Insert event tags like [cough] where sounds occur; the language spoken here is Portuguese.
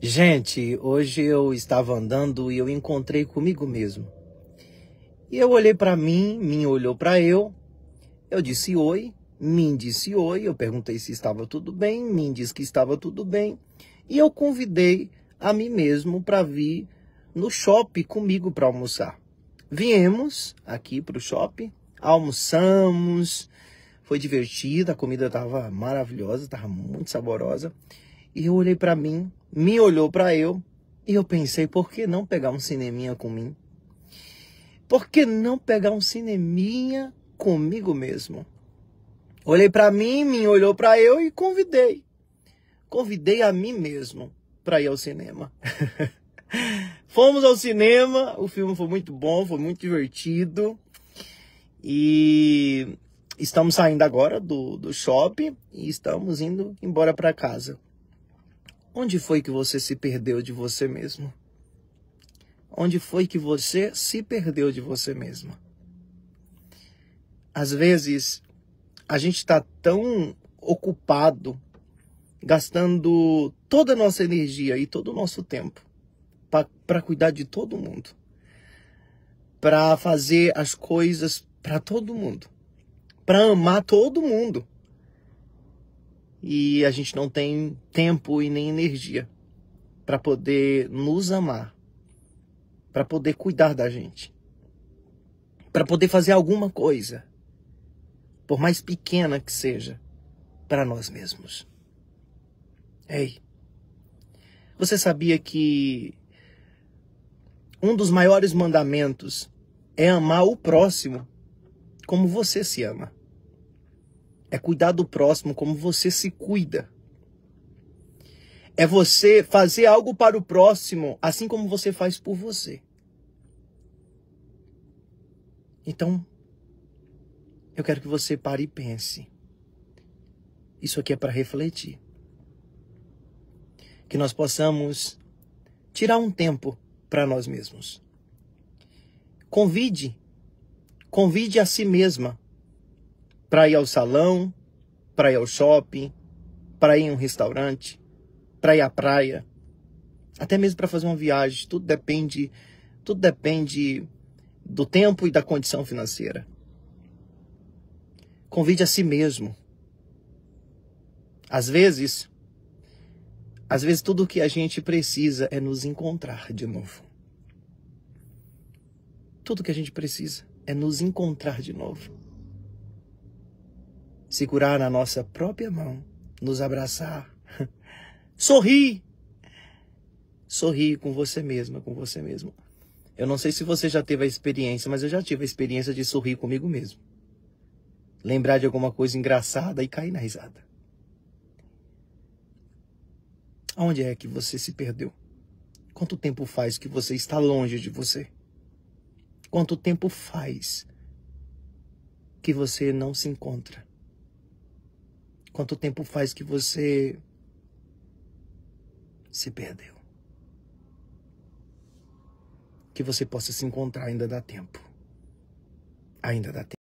Gente, hoje eu estava andando e eu encontrei comigo mesmo. E eu olhei para mim, mim olhou para eu. Eu disse oi, mim disse oi, eu perguntei se estava tudo bem, mim disse que estava tudo bem. E eu convidei a mim mesmo para vir no shopping comigo para almoçar. Viemos aqui para o shopping, almoçamos, foi divertido, a comida estava maravilhosa, estava muito saborosa. E eu olhei para mim, me olhou para eu, e eu pensei, por que não pegar um cineminha mim? Por que não pegar um cineminha comigo mesmo? Olhei para mim, me olhou para eu e convidei. Convidei a mim mesmo para ir ao cinema. [laughs] Fomos ao cinema, o filme foi muito bom, foi muito divertido. E estamos saindo agora do, do shopping e estamos indo embora para casa. Onde foi que você se perdeu de você mesmo? Onde foi que você se perdeu de você mesmo? Às vezes, a gente está tão ocupado, gastando toda a nossa energia e todo o nosso tempo para cuidar de todo mundo, para fazer as coisas para todo mundo, para amar todo mundo e a gente não tem tempo e nem energia para poder nos amar, para poder cuidar da gente, para poder fazer alguma coisa, por mais pequena que seja, para nós mesmos. Ei, você sabia que um dos maiores mandamentos é amar o próximo como você se ama? É cuidar do próximo como você se cuida. É você fazer algo para o próximo assim como você faz por você. Então, eu quero que você pare e pense. Isso aqui é para refletir. Que nós possamos tirar um tempo para nós mesmos. Convide, convide a si mesma para ir ao salão, para ir ao shopping, para ir a um restaurante, para ir à praia, até mesmo para fazer uma viagem. Tudo depende, tudo depende do tempo e da condição financeira. Convide a si mesmo. Às vezes, às vezes tudo o que a gente precisa é nos encontrar de novo. Tudo o que a gente precisa é nos encontrar de novo segurar na nossa própria mão, nos abraçar. [laughs] sorrir, sorrir com você mesma, com você mesmo. Eu não sei se você já teve a experiência, mas eu já tive a experiência de sorrir comigo mesmo. Lembrar de alguma coisa engraçada e cair na risada. Aonde é que você se perdeu? Quanto tempo faz que você está longe de você? Quanto tempo faz que você não se encontra? Quanto tempo faz que você se perdeu? Que você possa se encontrar, ainda dá tempo. Ainda dá tempo.